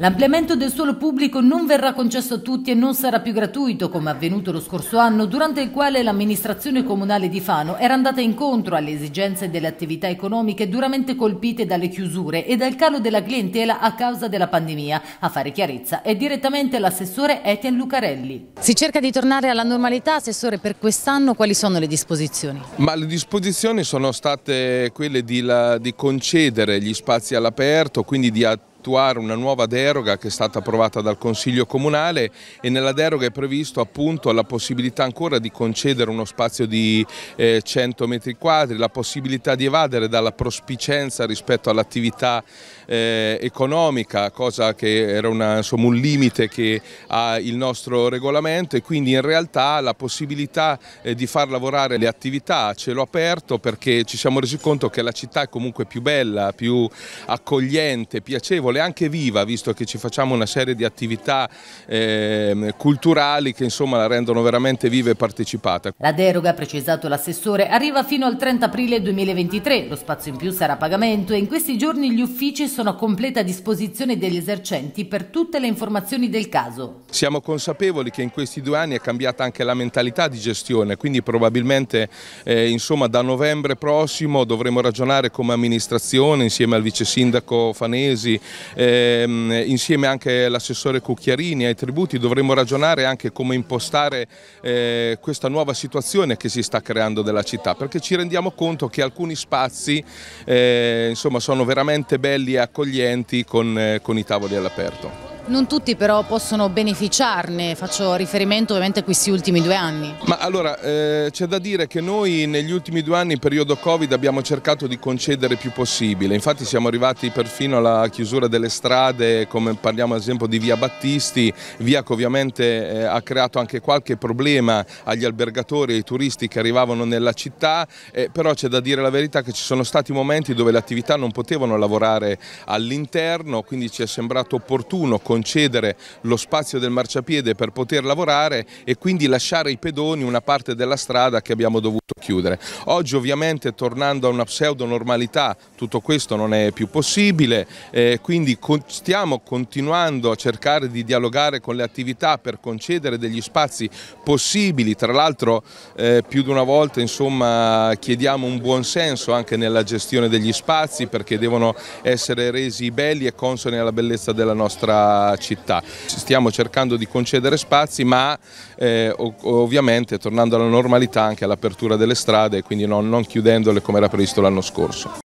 L'ampliamento del suolo pubblico non verrà concesso a tutti e non sarà più gratuito, come avvenuto lo scorso anno, durante il quale l'amministrazione comunale di Fano era andata incontro alle esigenze delle attività economiche duramente colpite dalle chiusure e dal calo della clientela a causa della pandemia. A fare chiarezza è direttamente l'assessore Etienne Lucarelli. Si cerca di tornare alla normalità, assessore, per quest'anno quali sono le disposizioni? Ma le disposizioni sono state quelle di, la, di concedere gli spazi all'aperto, quindi di attivare attuare una nuova deroga che è stata approvata dal Consiglio Comunale e nella deroga è previsto appunto la possibilità ancora di concedere uno spazio di eh, 100 metri quadri, la possibilità di evadere dalla prospicenza rispetto all'attività eh, economica, cosa che era una, insomma, un limite che ha il nostro regolamento e quindi in realtà la possibilità eh, di far lavorare le attività a cielo aperto perché ci siamo resi conto che la città è comunque più bella, più accogliente, piacevole piacevole, anche viva, visto che ci facciamo una serie di attività eh, culturali che insomma la rendono veramente viva e partecipata. La deroga, ha precisato l'assessore, arriva fino al 30 aprile 2023, lo spazio in più sarà a pagamento e in questi giorni gli uffici sono a completa disposizione degli esercenti per tutte le informazioni del caso. Siamo consapevoli che in questi due anni è cambiata anche la mentalità di gestione, quindi probabilmente eh, insomma, da novembre prossimo dovremo ragionare come amministrazione insieme al vice sindaco Fanesi ehm, insieme anche all'assessore Cucchiarini, ai tributi, dovremo ragionare anche come impostare eh, questa nuova situazione che si sta creando della città, perché ci rendiamo conto che alcuni spazi eh, insomma, sono veramente belli e accoglienti con, eh, con i tavoli all'aperto. Non tutti però possono beneficiarne, faccio riferimento ovviamente a questi ultimi due anni. Ma allora eh, c'è da dire che noi negli ultimi due anni, periodo Covid, abbiamo cercato di concedere più possibile, infatti siamo arrivati perfino alla chiusura delle strade, come parliamo ad esempio di via Battisti, via che ovviamente eh, ha creato anche qualche problema agli albergatori e ai turisti che arrivavano nella città, eh, però c'è da dire la verità che ci sono stati momenti dove le attività non potevano lavorare all'interno, quindi ci è sembrato opportuno con concedere lo spazio del marciapiede per poter lavorare e quindi lasciare ai pedoni una parte della strada che abbiamo dovuto chiudere. Oggi ovviamente tornando a una pseudo normalità tutto questo non è più possibile, eh, quindi con stiamo continuando a cercare di dialogare con le attività per concedere degli spazi possibili, tra l'altro eh, più di una volta insomma, chiediamo un buon senso anche nella gestione degli spazi perché devono essere resi belli e consoni alla bellezza della nostra città città. Stiamo cercando di concedere spazi ma eh, ovviamente tornando alla normalità anche all'apertura delle strade e quindi non, non chiudendole come era previsto l'anno scorso.